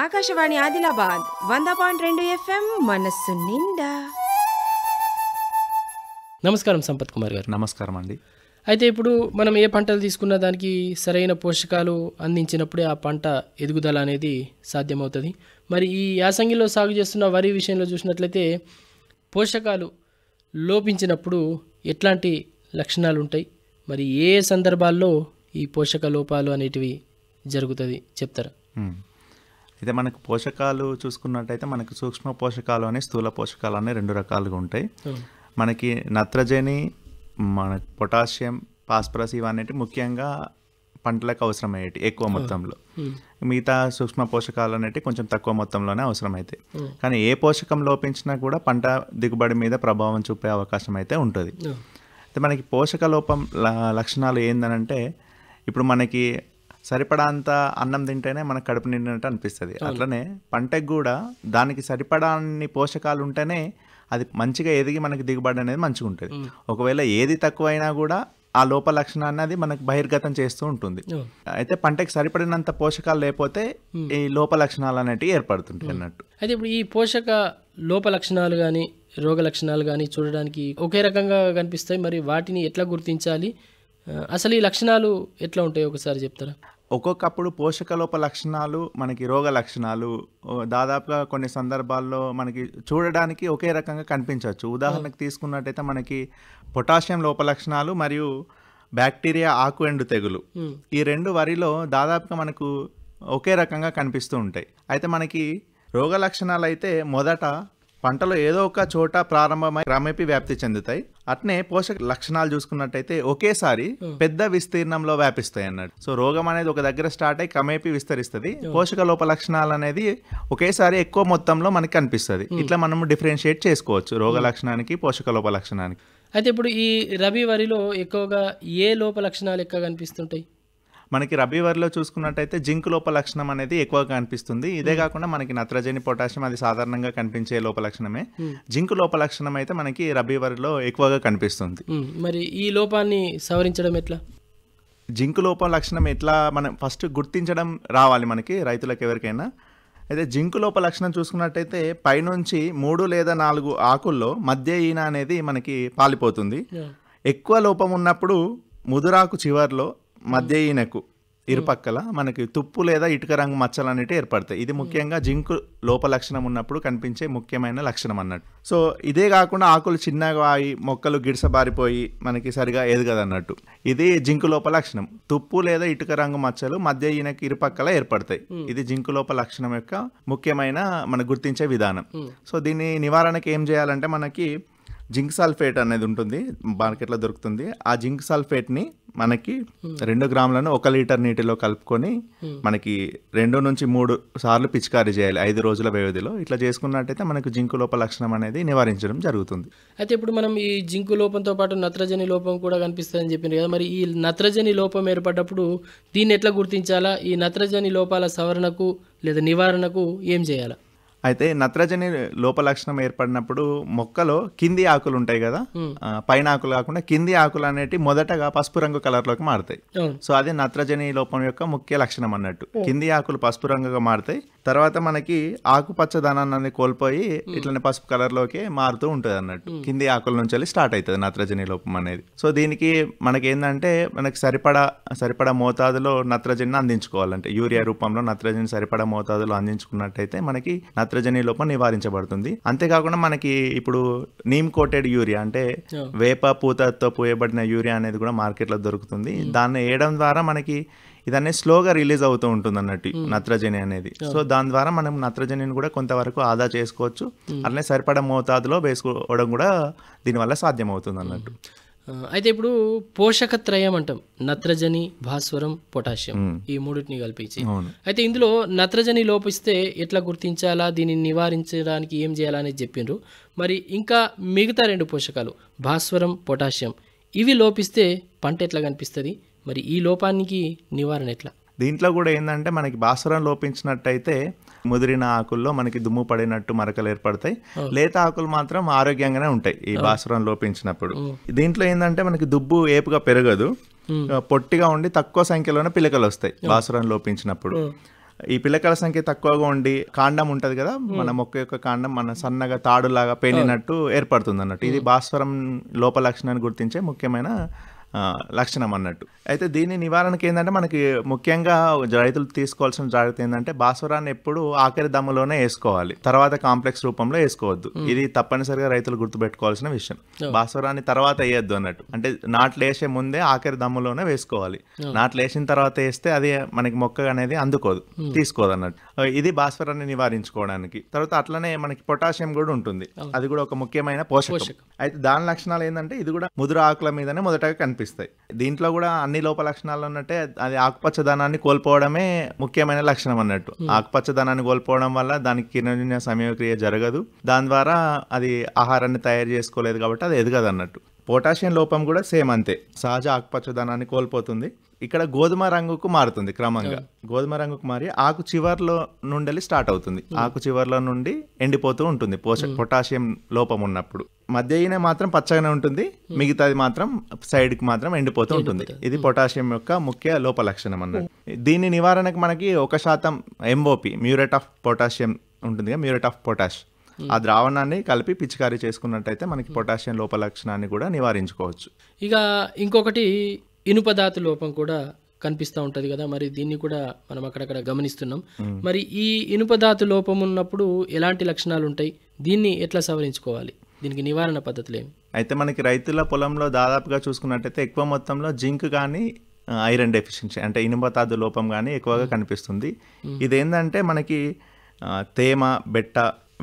ఆకాశవాణి ఆదిలాబాద్ వంద పాయింట్ రెండు ఎఫ్ఎం మనస్సు నిండా నమస్కారం సంపత్ కుమార్ గారు నమస్కారం అండి అయితే ఇప్పుడు మనం ఏ పంటలు తీసుకున్న దానికి సరైన పోషకాలు అందించినప్పుడే ఆ పంట ఎదుగుదల అనేది సాధ్యమవుతుంది మరి ఈ యాసంగిలో సాగు చేస్తున్న వరి విషయంలో చూసినట్లయితే పోషకాలు లోపించినప్పుడు ఎట్లాంటి లక్షణాలు ఉంటాయి మరి ఏ సందర్భాల్లో ఈ పోషక లోపాలు అనేటివి జరుగుతుంది చెప్తారా అయితే మనకు పోషకాలు చూసుకున్నట్టయితే మనకు సూక్ష్మ పోషకాలు అని స్థూల పోషకాలు అని రెండు రకాలుగా ఉంటాయి మనకి నత్రజని మన పొటాషియం ఫాస్ఫరస్ ఇవన్నీ ముఖ్యంగా పంటలకు అవసరమయ్యేటి ఎక్కువ మొత్తంలో మిగతా సూక్ష్మ పోషకాలు అనేవి కొంచెం తక్కువ మొత్తంలోనే అవసరమైతే కానీ ఏ పోషకం లోపించినా కూడా పంట దిగుబడి మీద ప్రభావం చూపే అవకాశం అయితే ఉంటుంది అయితే మనకి పోషక లోపం లక్షణాలు ఏందనంటే ఇప్పుడు మనకి సరిపడా అంత అన్నం తింటేనే మనకు కడుపు నిండినట్టు అనిపిస్తుంది అట్లనే పంటకు కూడా దానికి సరిపడాన్ని పోషకాలు ఉంటేనే అది మంచిగా ఎదిగి మనకి దిగుబడి అనేది మంచిగా ఉంటుంది ఒకవేళ ఏది తక్కువైనా కూడా ఆ లోప లక్షణాన్ని అది మనకు బహిర్గతం చేస్తూ ఉంటుంది అయితే పంటకి సరిపడినంత పోషకాలు లేకపోతే ఈ లోప లక్షణాలు అనేటివి ఏర్పడుతుంటాయి అన్నట్టు అయితే ఇప్పుడు ఈ పోషక లోప లక్షణాలు కానీ రోగ లక్షణాలు కానీ చూడడానికి ఒకే రకంగా కనిపిస్తాయి మరి వాటిని ఎట్లా గుర్తించాలి అసలు ఈ లక్షణాలు ఎట్లా ఉంటాయి ఒకసారి చెప్తారా ఒక్కొక్కప్పుడు పోషక లోప లక్షణాలు మనకి రోగ లక్షణాలు దాదాపుగా కొన్ని సందర్భాల్లో మనకి చూడడానికి ఒకే రకంగా కనిపించవచ్చు ఉదాహరణకు తీసుకున్నట్టయితే మనకి పొటాషియం లోప లక్షణాలు మరియు బ్యాక్టీరియా ఆకు ఎండు తెగులు ఈ రెండు వరిలో దాదాపుగా మనకు ఒకే రకంగా కనిపిస్తూ ఉంటాయి అయితే మనకి రోగ లక్షణాలు అయితే మొదట పంటలో ఏదో ఒక చోట ప్రారంభమై క్రమేపీ వ్యాప్తి చెందుతాయి అట్నే పోషక లక్షణాలు చూసుకున్నట్టయితే ఒకేసారి పెద్ద విస్తీర్ణంలో వ్యాపిస్తాయి అన్నట్టు సో రోగం అనేది ఒక దగ్గర స్టార్ట్ అయి క్రమేపీ విస్తరిస్తుంది పోషక లోప లక్షణాలు అనేది ఒకేసారి ఎక్కువ మొత్తంలో మనకి కనిపిస్తుంది ఇట్లా మనం డిఫరెన్షియేట్ చేసుకోవచ్చు రోగ లక్షణానికి పోషక లోప లక్షణానికి అయితే ఇప్పుడు ఈ రబీ వరిలో ఎక్కువగా ఏ లోప లక్షణాలు ఎక్కువ కనిపిస్తుంటాయి మనకి రబీ వరిలో చూసుకున్నట్టయితే జింక్ లోప లక్షణం అనేది ఎక్కువగా కనిపిస్తుంది ఇదే కాకుండా మనకి నత్రజని పొటాషియం అది సాధారణంగా కనిపించే లోప లక్షణమే జింక్ లోప లక్షణం అయితే మనకి రబీ వరిలో ఎక్కువగా కనిపిస్తుంది మరి ఈ లోపాన్ని సవరించడం ఎట్లా జింక్ లోప లక్షణం ఎట్లా మనం ఫస్ట్ గుర్తించడం రావాలి మనకి రైతులకు ఎవరికైనా అయితే జింకు లోప లక్షణం చూసుకున్నట్టయితే పైనుంచి మూడు లేదా నాలుగు ఆకుల్లో మధ్య ఈన అనేది మనకి పాలిపోతుంది ఎక్కువ లోపం ఉన్నప్పుడు ముదురాకు చివరిలో మధ్య ఈయనకు ఇరుపక్కల మనకి తుప్పు లేదా ఇటుక రంగు మచ్చలు అనేవి ఏర్పడతాయి ఇది ముఖ్యంగా జింక్ లోప లక్షణం ఉన్నప్పుడు కనిపించే ముఖ్యమైన లక్షణం అన్నట్టు సో ఇదే కాకుండా ఆకులు చిన్నగా అయి మొక్కలు బారిపోయి మనకి సరిగా ఎదగదన్నట్టు ఇది జింకు లోప లక్షణం తుప్పు లేదా ఇటుక రంగు మచ్చలు మధ్య ఈయనకి ఇరుపక్కల ఏర్పడతాయి ఇది జింకు లోప లక్షణం యొక్క ముఖ్యమైన మన గుర్తించే విధానం సో దీన్ని నివారణకి ఏం చేయాలంటే మనకి జింక్ సల్ఫేట్ అనేది ఉంటుంది మార్కెట్లో దొరుకుతుంది ఆ జింక్ సల్ఫేట్ని మనకి రెండు గ్రాములను ఒక లీటర్ నీటిలో కలుపుకొని మనకి రెండు నుంచి మూడు సార్లు పిచికారీ చేయాలి ఐదు రోజుల వ్యవధిలో ఇట్లా చేసుకున్నట్టయితే మనకు జింకు లోప లక్షణం అనేది నివారించడం జరుగుతుంది అయితే ఇప్పుడు మనం ఈ జింకు లోపంతో పాటు నత్రజని లోపం కూడా కనిపిస్తుందని చెప్పింది కదా మరి ఈ నత్రజని లోపం ఏర్పడ్డప్పుడు దీన్ని ఎట్లా గుర్తించాలా ఈ నత్రజని లోపాల సవరణకు లేదా నివారణకు ఏం చేయాలా అయితే నత్రజని లోపలక్షణం ఏర్పడినప్పుడు మొక్కలో కింది ఆకులు ఉంటాయి కదా hmm. పైన ఆకులు కాకుండా కింది ఆకులు అనేటి మొదటగా పసుపు రంగు కలర్లోకి మారుతాయి hmm. సో అది నత్రజని లోపం యొక్క ముఖ్య లక్షణం అన్నట్టు hmm. కింది ఆకులు పసుపు రంగుగా మారుతాయి తర్వాత మనకి ఆకుపచ్చ ధనాన్ని కోల్పోయి ఇట్లనే పసుపు కలర్లోకి మారుతూ ఉంటుంది అన్నట్టు కింది ఆకుల నుంచి వెళ్ళి స్టార్ట్ అవుతుంది నత్రజని లోపం అనేది సో దీనికి మనకి ఏంటంటే మనకి సరిపడా సరిపడ మోతాదులో నత్రజని అందించుకోవాలంటే యూరియా రూపంలో నత్రజని సరిపడ మోతాదులో అందించుకున్నట్టయితే మనకి నత్రజని లోపం నివారించబడుతుంది అంతేకాకుండా మనకి ఇప్పుడు నీమ్ కోటెడ్ యూరియా అంటే వేప పూతతో పోయబడిన యూరియా అనేది కూడా మార్కెట్లో దొరుకుతుంది దాన్ని వేయడం ద్వారా మనకి ఇదనే స్లోగా రిలీజ్ అవుతూ ఉంటుంది అన్నట్టు నత్రజని అనేది సో దాని ద్వారా మనం నత్రజనిని కూడా కొంతవరకు ఆదా చేసుకోవచ్చు అలానే సరిపడ మోతాదులో వేసుకోవడం కూడా దీనివల్ల అవుతుంది అన్నట్టు అయితే ఇప్పుడు పోషక త్రయం అంటాం నత్రజని భాస్వరం పొటాషియం ఈ మూడింటిని కల్పించి అయితే ఇందులో నత్రజని లోపిస్తే ఎట్లా గుర్తించాలా దీనిని నివారించడానికి ఏం చేయాలనేది చెప్పిండ్రు మరి ఇంకా మిగతా రెండు పోషకాలు భాస్వరం పొటాషియం ఇవి లోపిస్తే పంట ఎట్లా కనిపిస్తుంది మరి ఈ లోపానికి నివారణ ఎట్లా దీంట్లో కూడా ఏంటంటే మనకి భాస్వరం లోపించినట్టయితే ముదిరిన ఆకుల్లో మనకి దుమ్ము పడినట్టు మరకలు ఏర్పడతాయి లేత ఆకులు మాత్రం ఆరోగ్యంగానే ఉంటాయి ఈ భాస్వరం లోపించినప్పుడు దీంట్లో ఏంటంటే మనకి దుబ్బు ఏపుగా పెరగదు పొట్టిగా ఉండి తక్కువ సంఖ్యలోనే పిలకలు వస్తాయి భాస్వరం లోపించినప్పుడు ఈ పిల్లకల సంఖ్య తక్కువగా ఉండి కాండం ఉంటుంది కదా మన మొక్క యొక్క కాండం మన సన్నగా తాడులాగా పేలినట్టు ఏర్పడుతుంది అన్నట్టు ఇది భాస్వరం లోప లక్షణాన్ని గుర్తించే ముఖ్యమైన లక్షణం అన్నట్టు అయితే దీని నివారణకి ఏంటంటే మనకి ముఖ్యంగా రైతులు తీసుకోవాల్సిన జాగ్రత్త ఏంటంటే భాస్వరాన్ని ఎప్పుడు ఆఖరి దమ్ములోనే వేసుకోవాలి తర్వాత కాంప్లెక్స్ రూపంలో వేసుకోవద్దు ఇది తప్పనిసరిగా రైతులు గుర్తుపెట్టుకోవాల్సిన విషయం భాస్వరాన్ని తర్వాత వేయొద్దు అన్నట్టు అంటే నాట్లు వేసే ముందే ఆఖరి దమ్ములోనే వేసుకోవాలి నాట్లు వేసిన తర్వాత వేస్తే అది మనకి మొక్క అనేది అందుకోదు తీసుకోదు అన్నట్టు ఇది భాస్వరాన్ని నివారించుకోవడానికి తర్వాత అట్లనే మనకి పొటాషియం కూడా ఉంటుంది అది కూడా ఒక ముఖ్యమైన పోషకం అయితే దాని లక్షణాలు ఏంటంటే ఇది కూడా ముదురు ఆకుల మీదనే మొదటగా కనిపిస్తుంది కనిపిస్తాయి దీంట్లో కూడా అన్ని లోప లక్షణాలు ఉన్నట్టే అది ఆకుపచ్చదనాన్ని కోల్పోవడమే ముఖ్యమైన లక్షణం అన్నట్టు hmm. ఆకుపచ్చ ధనాన్ని కోల్పోవడం వల్ల దానికి కిరణజన్య సమయక్రియ జరగదు దాని ద్వారా అది ఆహారాన్ని తయారు చేసుకోలేదు కాబట్టి అది ఎదగదు అన్నట్టు పొటాషియం లోపం కూడా సేమ్ అంతే సహజ ఆకుపచ్చదనాన్ని కోల్పోతుంది ఇక్కడ గోధుమ రంగుకు మారుతుంది క్రమంగా గోధుమ రంగుకు మారి ఆకు చివర్లో నుండి స్టార్ట్ అవుతుంది ఆకు చివర్లో నుండి ఎండిపోతూ ఉంటుంది పోషక పొటాషియం లోపం ఉన్నప్పుడు మధ్య ఈయన మాత్రం పచ్చగానే ఉంటుంది మిగతాది మాత్రం సైడ్కి మాత్రం ఎండిపోతూ ఉంటుంది ఇది పొటాషియం యొక్క ముఖ్య లోప లక్షణం అన్నది దీని నివారణకు మనకి ఒక శాతం ఎంఓపి మ్యూరేట్ ఆఫ్ పొటాషియం ఉంటుంది మ్యూరేట్ ఆఫ్ పొటాష్ ఆ ద్రావణాన్ని కలిపి పిచికారీ చేసుకున్నట్టయితే మనకి పొటాషియం లోప లక్షణాన్ని కూడా నివారించుకోవచ్చు ఇక ఇంకొకటి ఇనుపదాతు లోపం కూడా కనిపిస్తూ ఉంటుంది కదా మరి దీన్ని కూడా మనం అక్కడక్కడ గమనిస్తున్నాం మరి ఈ ఇనుపదాతు లోపం ఉన్నప్పుడు ఎలాంటి లక్షణాలు ఉంటాయి దీన్ని ఎట్లా సవరించుకోవాలి దీనికి నివారణ పద్ధతులు ఏమి అయితే మనకి రైతుల పొలంలో దాదాపుగా చూసుకున్నట్టయితే ఎక్కువ మొత్తంలో జింక్ కానీ ఐరన్ డెఫిషియన్సీ అంటే ఇనుపతాదు లోపం కానీ ఎక్కువగా కనిపిస్తుంది ఇదేంటంటే మనకి తేమ బెట్ట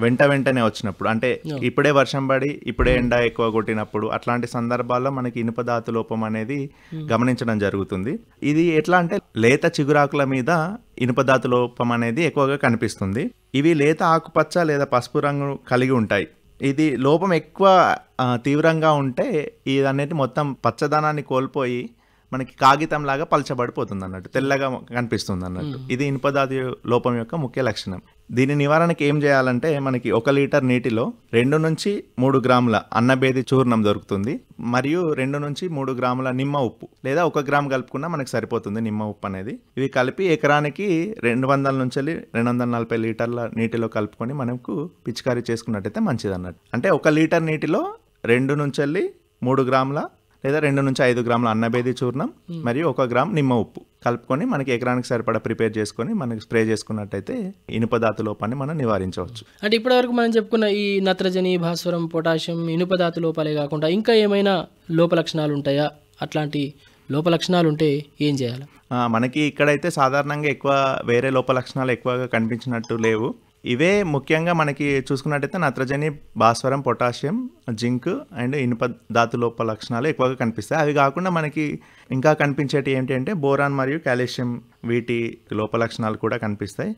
వెంట వెంటనే వచ్చినప్పుడు అంటే ఇప్పుడే వర్షం పడి ఇప్పుడే ఎండ ఎక్కువ కొట్టినప్పుడు అట్లాంటి సందర్భాల్లో మనకి ఇనుప ధాతు లోపం అనేది hmm. గమనించడం జరుగుతుంది ఇది ఎట్లా అంటే లేత చిగురాకుల మీద ఇనుప ధాతు లోపం అనేది ఎక్కువగా కనిపిస్తుంది ఇవి లేత ఆకుపచ్చ లేదా పసుపు రంగు కలిగి ఉంటాయి ఇది లోపం ఎక్కువ తీవ్రంగా ఉంటే ఇది అనేది మొత్తం పచ్చదనాన్ని కోల్పోయి మనకి కాగితం లాగా పలచబడిపోతుంది అన్నట్టు తెల్లగా కనిపిస్తుంది అన్నట్టు ఇది ఇనుపదాది లోపం యొక్క ముఖ్య లక్షణం దీని నివారణకి ఏం చేయాలంటే మనకి ఒక లీటర్ నీటిలో రెండు నుంచి మూడు గ్రాముల అన్నబేది చూర్ణం దొరుకుతుంది మరియు రెండు నుంచి మూడు గ్రాముల నిమ్మ ఉప్పు లేదా ఒక గ్రామ్ కలుపుకున్నా మనకి సరిపోతుంది నిమ్మ ఉప్పు అనేది ఇవి కలిపి ఎకరానికి రెండు వందల నుంచి రెండు వందల నలభై లీటర్ల నీటిలో కలుపుకొని మనకు పిచికారీ చేసుకున్నట్టయితే మంచిది అన్నట్టు అంటే ఒక లీటర్ నీటిలో రెండు నుంచి మూడు గ్రాముల లేదా రెండు నుంచి ఐదు గ్రాముల అన్నబేది చూర్ణం మరియు ఒక గ్రామ్ నిమ్మ ఉప్పు కలుపుకొని మనకి ఎకరానికి సరిపడా ప్రిపేర్ చేసుకొని మనకి స్ప్రే చేసుకున్నట్టయితే ఇనుపదాతు లోపాన్ని మనం నివారించవచ్చు అంటే ఇప్పటివరకు మనం చెప్పుకున్న ఈ నత్రజని భాస్వరం పొటాషియం ఇనుపదాతు లోపాలే కాకుండా ఇంకా ఏమైనా లోప లక్షణాలు ఉంటాయా అట్లాంటి లోప లక్షణాలు ఉంటే ఏం చేయాలి మనకి ఇక్కడైతే సాధారణంగా ఎక్కువ వేరే లోప లక్షణాలు ఎక్కువగా కనిపించినట్టు లేవు ఇవే ముఖ్యంగా మనకి చూసుకున్నట్టయితే నత్రజని భాస్వరం పొటాషియం జింక్ అండ్ ఇనుప ధాతు లోప లక్షణాలు ఎక్కువగా కనిపిస్తాయి అవి కాకుండా మనకి ఇంకా కనిపించేటి అంటే బోరాన్ మరియు కాల్షియం వీటి లోప లక్షణాలు కూడా కనిపిస్తాయి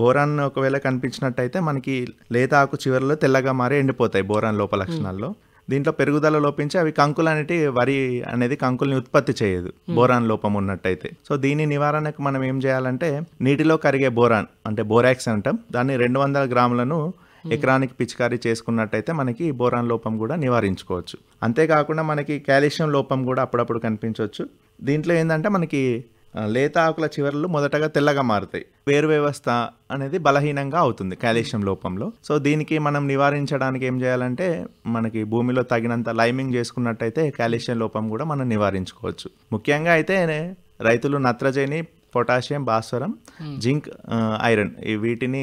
బోరాన్ ఒకవేళ కనిపించినట్టయితే మనకి లేత ఆకు చివరిలో తెల్లగా మారి ఎండిపోతాయి బోరాన్ లోప లక్షణాల్లో దీంట్లో పెరుగుదల లోపించి అవి కంకులు అనేటి వరి అనేది కంకుల్ని ఉత్పత్తి చేయదు hmm. బోరాన్ లోపం ఉన్నట్టయితే సో దీని నివారణకు మనం ఏం చేయాలంటే నీటిలో కరిగే బోరాన్ అంటే బోరాక్స్ అంటాం దాన్ని రెండు వందల గ్రాములను hmm. ఎకరానికి పిచికారీ చేసుకున్నట్టయితే మనకి బోరాన్ లోపం కూడా నివారించుకోవచ్చు అంతేకాకుండా మనకి కాల్షియం లోపం కూడా అప్పుడప్పుడు కనిపించవచ్చు దీంట్లో ఏంటంటే మనకి లేత ఆకుల చివరలు మొదటగా తెల్లగా మారుతాయి వేరు వ్యవస్థ అనేది బలహీనంగా అవుతుంది కాలేషియం లోపంలో సో దీనికి మనం నివారించడానికి ఏం చేయాలంటే మనకి భూమిలో తగినంత లైమింగ్ చేసుకున్నట్టయితే కాలేషియం లోపం కూడా మనం నివారించుకోవచ్చు ముఖ్యంగా అయితే రైతులు నత్రజని పొటాషియం భాస్వరం hmm. జింక్ ఐరన్ ఈ వీటిని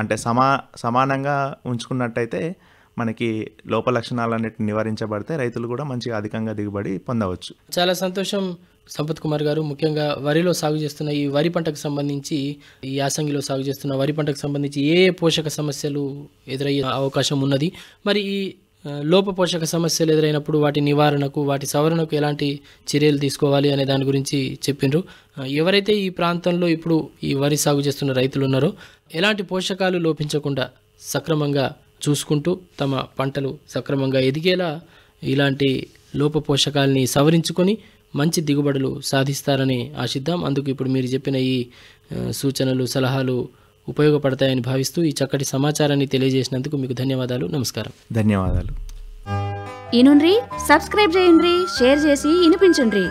అంటే సమా సమానంగా ఉంచుకున్నట్టయితే మనకి లోప అన్నిటిని నివారించబడితే రైతులు కూడా మంచిగా అధికంగా దిగుబడి పొందవచ్చు చాలా సంతోషం సంపత్ కుమార్ గారు ముఖ్యంగా వరిలో సాగు చేస్తున్న ఈ వరి పంటకు సంబంధించి ఈ యాసంగిలో సాగు చేస్తున్న వరి పంటకు సంబంధించి ఏ పోషక సమస్యలు ఎదురయ్యే అవకాశం ఉన్నది మరి ఈ లోప పోషక సమస్యలు ఎదురైనప్పుడు వాటి నివారణకు వాటి సవరణకు ఎలాంటి చర్యలు తీసుకోవాలి అనే దాని గురించి చెప్పిండ్రు ఎవరైతే ఈ ప్రాంతంలో ఇప్పుడు ఈ వరి సాగు చేస్తున్న రైతులు ఉన్నారో ఎలాంటి పోషకాలు లోపించకుండా సక్రమంగా చూసుకుంటూ తమ పంటలు సక్రమంగా ఎదిగేలా ఇలాంటి లోప పోషకాలని సవరించుకొని మంచి దిగుబడులు సాధిస్తారని ఆశిద్దాం అందుకు ఇప్పుడు మీరు చెప్పిన ఈ సూచనలు సలహాలు ఉపయోగపడతాయని భావిస్తూ ఈ చక్కటి సమాచారాన్ని తెలియజేసినందుకు మీకు ధన్యవాదాలు నమస్కారం ధన్యవాదాలు ఇనుండ్రి సబ్స్క్రైబ్ చేయండి షేర్ చేసి వినిపించండి